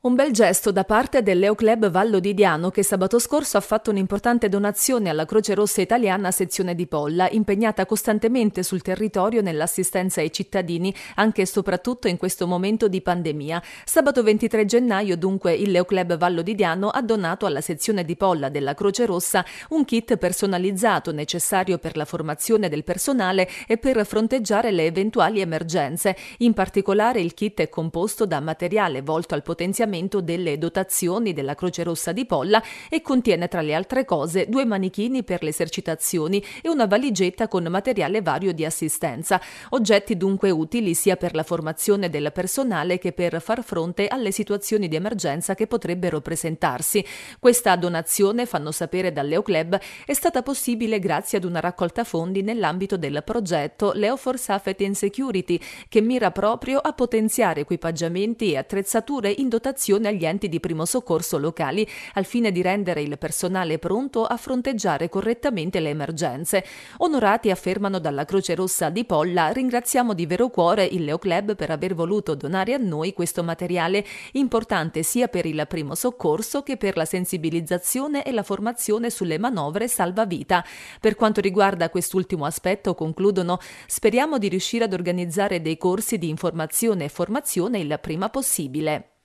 Un bel gesto da parte dell'EO Club Vallo di Diano che sabato scorso ha fatto un'importante donazione alla Croce Rossa Italiana sezione di Polla, impegnata costantemente sul territorio nell'assistenza ai cittadini, anche e soprattutto in questo momento di pandemia. Sabato 23 gennaio dunque il Leo Club Vallo di Diano ha donato alla sezione di Polla della Croce Rossa un kit personalizzato necessario per la formazione del personale e per fronteggiare le eventuali emergenze. In particolare il kit è composto da materiale volto al potenziamento finanziamento delle dotazioni della Croce Rossa di Polla e contiene tra le altre cose due manichini per le esercitazioni e una valigetta con materiale vario di assistenza, oggetti dunque utili sia per la formazione del personale che per far fronte alle situazioni di emergenza che potrebbero presentarsi. Questa donazione, fanno sapere dal Leo Club, è stata possibile grazie ad una raccolta fondi nell'ambito del progetto Leo for Safety and Security, che mira proprio a potenziare equipaggiamenti e attrezzature in dotazione dotazione agli enti di primo soccorso locali al fine di rendere il personale pronto a fronteggiare correttamente le emergenze. Onorati affermano dalla Croce Rossa di Polla ringraziamo di vero cuore il Leo Club per aver voluto donare a noi questo materiale importante sia per il primo soccorso che per la sensibilizzazione e la formazione sulle manovre salvavita. Per quanto riguarda quest'ultimo aspetto concludono speriamo di riuscire ad organizzare dei corsi di informazione e formazione il prima possibile.